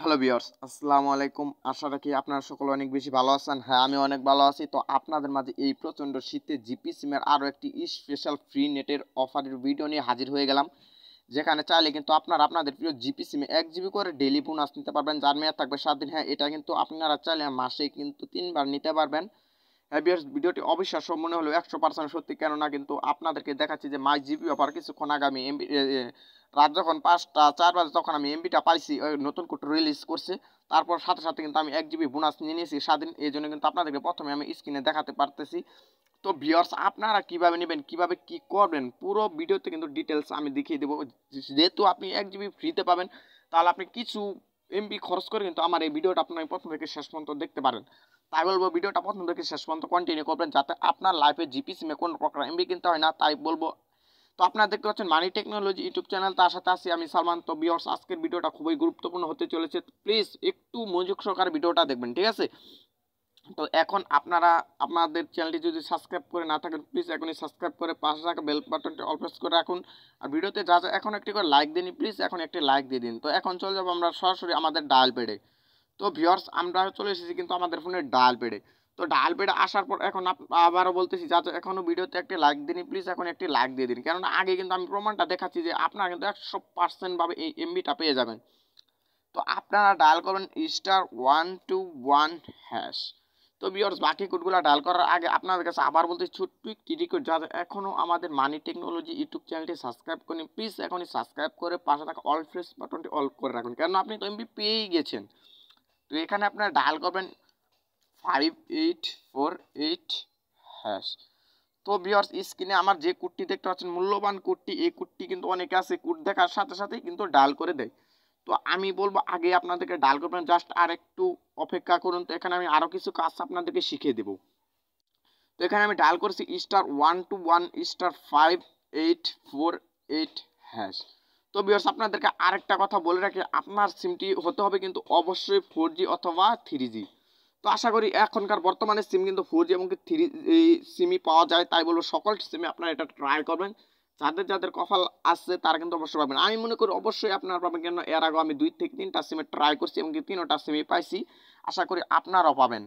hello বিয়ার্স আসসালামু আলাইকুম আশা রাখি আপনারা সকলে অনেক বেশি ভালো আছেন হ্যাঁ আমি অনেক ভালো আছি তো আপনাদের মাঝে এই প্রচণ্ড শীতে জিপি সিমের আরও একটি স্পেশাল ফ্রি নেটের অফারের ভিডিও নিয়ে হাজির হয়ে গেলাম যেখানে চাইলে কিন্তু আপনারা আপনাদের প্রিয় জিপি সিমে এক জিবি করে ডেলি বোনাস নিতে পারবেন যার মেয়াদ থাকবে সাত দিন হ্যাঁ এটা কিন্তু আপনারা চাইলে মাসে কিন্তু তিনবার নিতে পারবেন হ্যাঁ বিয়ার্স ভিডিওটি অবিশ্বাস্য মনে হলো একশো পার্সেন্ট সত্যি কেননা কিন্তু আপনাদেরকে দেখাচ্ছি যে মাই জিপি অফার কিছুক্ষণ আগামী এমবি রাত যখন পাঁচটা চার বাজে তখন আমি এমবিটা পাইছি ওই নতুন কোড রিলিজ করছে তারপর সাথে সাথে কিন্তু আমি এক জিবি বোনাস নিয়ে নিয়েছি স্বাধীন এই জন্য কিন্তু আপনাদেরকে প্রথমে আমি স্ক্রিনে দেখাতে পারতেছি তো ভিওর্স আপনারা কিভাবে নেবেন কিভাবে কি করবেন পুরো ভিডিওতে কিন্তু ডিটেলস আমি দেখিয়ে দেবো যেহেতু আপনি এক জিবি ফ্রিতে পাবেন তাহলে আপনি কিছু এমবি খরচ করে কিন্তু আমার এই ভিডিওটা আপনার প্রথম থেকে শেষ পর্যন্ত দেখতে পারেন তাই বলবো ভিডিওটা প্রথম থেকে শেষ পর্যন্ত কন্টিনিউ করবেন যাতে আপনার লাইফে জিপি সিমে কোনো প্রকার এমবি কিনতে হয় না তাই বলবো তো আপনারা দেখতে পাচ্ছেন মানি টেকনোলজি ইউটিউব চ্যানেল তার সাথে আসি আমি সালমান তো বিয়র্স আজকের ভিডিওটা খুবই গুরুত্বপূর্ণ হতে চলেছে প্লিজ একটু মনোযোগ সহকার ভিডিওটা দেখবেন ঠিক আছে তো এখন আপনারা আপনাদের চ্যানেলটি যদি সাবস্ক্রাইব করে না থাকেন প্লিজ এখনই সাবস্ক্রাইব করে পাশে থাকা বেল বাটনটি অল প্রেস করে রাখুন আর ভিডিওতে যা যা এখন একটি করে লাইক দিন প্লিজ এখন একটি লাইক দিয়ে দিন তো এখন চলে যাবো আমরা সরাসরি আমাদের ডায়াল পেডে তো ভিওর্স আমরা চলে এসেছি কিন্তু আমাদের ফোনে ডায়াল পেডে তো ডাল আসার পর এখন আবারও বলতেছি যাতে এখনও ভিডিওতে একটি লাইক দিন প্লিজ এখন একটি লাইক দিয়ে দিন কারণ আগে কিন্তু আমি প্রমাণটা দেখাচ্ছি যে আপনারা কিন্তু একশো পার্সেন্টভাবে এই এমবিটা পেয়ে যাবেন তো আপনারা ডায়াল করবেন star one two one hash তো বিয়ার্স বাকি কোডগুলো ডায়াল করার আগে আপনাদের কাছে আবার বলতে ছোট্ট একটি রিকোয়েস্ট যারা এখনও আমাদের মানি টেকনোলজি ইউটিউব চ্যানেলটি সাবস্ক্রাইব করেন প্লিজ এখনই সাবস্ক্রাইব করে পাশে থাকা অল ফ্রেস বাটনটি অল করে রাখুন কারণ আপনি তো এমবি পেয়েই গেছেন তো এখানে আপনারা ডায়াল করবেন five eight four eight hash তো বিয়ার্স স্ক্রিনে আমার যে কুটটি দেখতে পাচ্ছেন মূল্যবান কুটটি এই কুটটি কিন্তু অনেকে আছে কুট দেখার সাথে সাথেই কিন্তু ডাল করে দেয় তো আমি বলবো আগে আপনাদেরকে ডাল করবেন জাস্ট আর একটু অপেক্ষা করুন তো এখানে আমি আরও কিছু কাজ আপনাদেরকে শিখিয়ে দেবো তো এখানে আমি ডাল করেছি star one two one star five eight four eight hash তো বিয়ার্স আপনাদেরকে আরেকটা কথা বলে রাখি আপনার সিমটি হতে হবে কিন্তু অবশ্যই ফোর অথবা থ্রি তো আশা করি এখনকার বর্তমানে সিম কিন্তু ফোর জি এবং থ্রি সিমই পাওয়া যায় তাই বলবো সকল সিমে আপনারা এটা ট্রাই করবেন যাদের যাদের কফাল আসছে তারা কিন্তু অবশ্যই পাবেন আমি মনে করি অবশ্যই আপনারা পাবেন কেন এর আগে আমি দুই থেকে তিনটা সিমে ট্রাই করছি এবং তিনটা সিমে পাইছি আশা করি আপনারাও পাবেন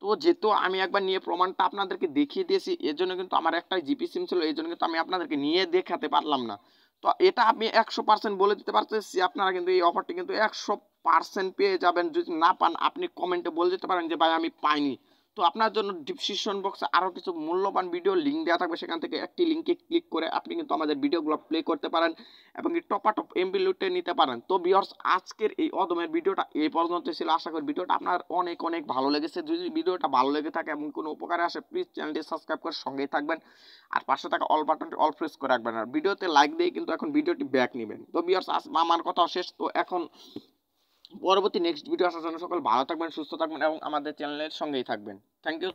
তো যেহেতু আমি একবার নিয়ে প্রমাণটা আপনাদেরকে দেখিয়ে দিয়েছি এর জন্য কিন্তু আমার একটাই জিপি সিম ছিল এই জন্য কিন্তু আমি আপনাদেরকে নিয়ে দেখাতে পারলাম না তো এটা আপনি একশো পার্সেন্ট বলে দিতে পারতেছি আপনারা কিন্তু এই অফারটি কিন্তু একশো পার্সেন্ট পেয়ে যাবেন যদি না পান আপনি কমেন্টে বলে দিতে পারেন যে ভাই আমি পাইনি তো আপনার জন্য ডিসক্রিপশন বক্সে আরও কিছু মূল্যবান ভিডিও লিঙ্ক দেওয়া থাকবে সেখান থেকে একটি লিঙ্কে ক্লিক করে আপনি কিন্তু আমাদের ভিডিওগুলো প্লে করতে পারেন এবং টপ আপ এমবি লুটে নিতে পারেন তো বিয়ার্স আজকের এই অদমের ভিডিওটা এই পর্যন্ত ছিল আশা করি ভিডিওটা আপনার অনেক অনেক ভালো লেগেছে যদি ভিডিওটা ভালো লেগে থাকে এবং কোনো উপকারে আসে প্লিজ চ্যানেলটি সাবস্ক্রাইব করে সঙ্গেই থাকবেন আর পাশে থাকা অল বাটনটি অল প্রেস করে রাখবেন আর ভিডিওতে লাইক দিয়ে কিন্তু এখন ভিডিওটি ব্যাক নেবেন তো বিয়ার্স আমার কথা শেষ তো এখন পরবর্তী নেক্সট ভিডিও আসার জন্য সকল ভালো থাকবেন সুস্থ থাকবেন এবং আমাদের চ্যানেলের সঙ্গেই থাকবেন থ্যাংক ইউ